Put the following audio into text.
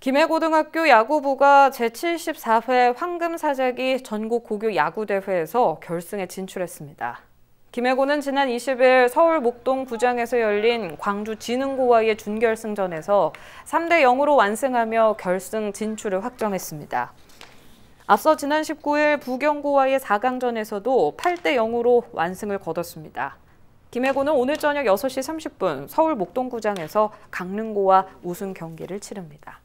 김해고등학교 야구부가 제74회 황금사재기 전국 고교 야구대회에서 결승에 진출했습니다. 김해고는 지난 20일 서울 목동 구장에서 열린 광주진흥고와의 준결승전에서 3대 0으로 완승하며 결승 진출을 확정했습니다. 앞서 지난 19일 부경고와의 4강전에서도 8대 0으로 완승을 거뒀습니다. 김해고는 오늘 저녁 6시 30분 서울 목동구장에서 강릉고와 우승 경기를 치릅니다.